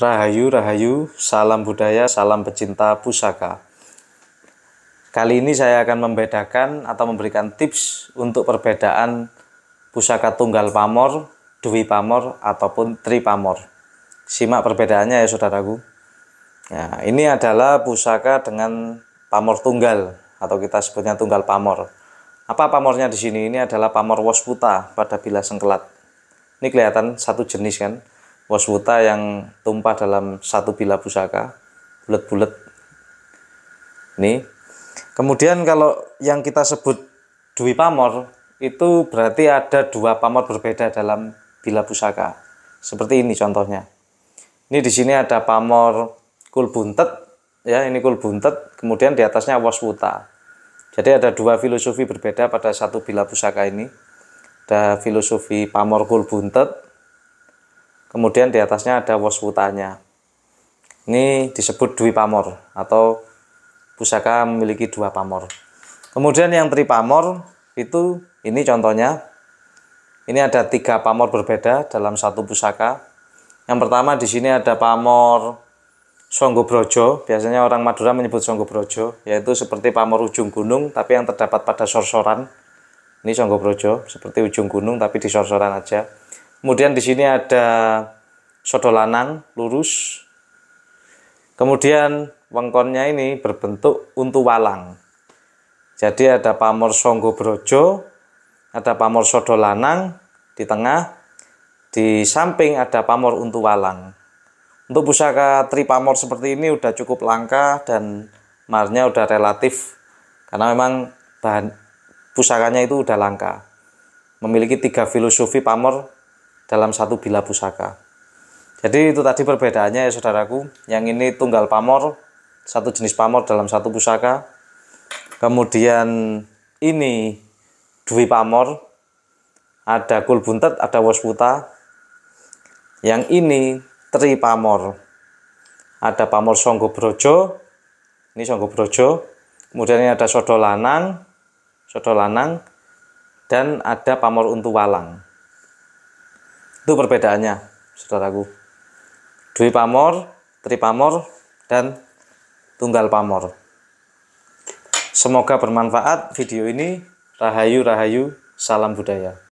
Rahayu, Rahayu, salam budaya, salam pecinta pusaka. Kali ini saya akan membedakan atau memberikan tips untuk perbedaan pusaka tunggal pamor, dwi pamor, ataupun tri pamor. Simak perbedaannya ya saudaraku. Ya, ini adalah pusaka dengan pamor tunggal atau kita sebutnya tunggal pamor. Apa pamornya di sini? Ini adalah pamor wasputa pada bila sengkelat. Ini kelihatan satu jenis kan waswuta yang tumpah dalam satu bila pusaka bulat-bulat ini kemudian kalau yang kita sebut Dwi Pamor itu berarti ada dua pamor berbeda dalam bila pusaka seperti ini contohnya ini di sini ada pamor buntet ya ini buntet kemudian di atasnya waswuta jadi ada dua filosofi berbeda pada satu bila pusaka ini ada filosofi pamor buntet Kemudian di atasnya ada wasputanya. Ini disebut dwi pamor atau pusaka memiliki dua pamor. Kemudian yang tripamor itu ini contohnya. Ini ada tiga pamor berbeda dalam satu pusaka. Yang pertama di sini ada pamor Songgo Brojo, biasanya orang Madura menyebut Songgo Brojo, yaitu seperti pamor ujung gunung tapi yang terdapat pada sorsoran. Ini Songgo Brojo, seperti ujung gunung tapi di sorsoran aja. Kemudian di sini ada Sodolanang lurus. Kemudian wengkonnya ini berbentuk untu walang. Jadi ada pamor songgo brojo, ada pamor sodolanang di tengah, di samping ada pamor untu walang. Untuk pusaka tri Pamor seperti ini udah cukup langka dan marnya udah relatif karena memang bahan pusakanya itu udah langka. Memiliki tiga filosofi pamor dalam satu bila pusaka. Jadi itu tadi perbedaannya ya saudaraku. Yang ini tunggal pamor, satu jenis pamor dalam satu pusaka. Kemudian ini dwi pamor, ada kul buntet, ada wasputa. Yang ini tri pamor, ada pamor songgo brojo, ini songgo brojo. Kemudian ini ada Sodolanang, Sodolanang, dan ada pamor untu walang. Itu perbedaannya, saudaraku. Dwi pamor, tri pamor, dan tunggal pamor. Semoga bermanfaat video ini. Rahayu, rahayu, salam budaya.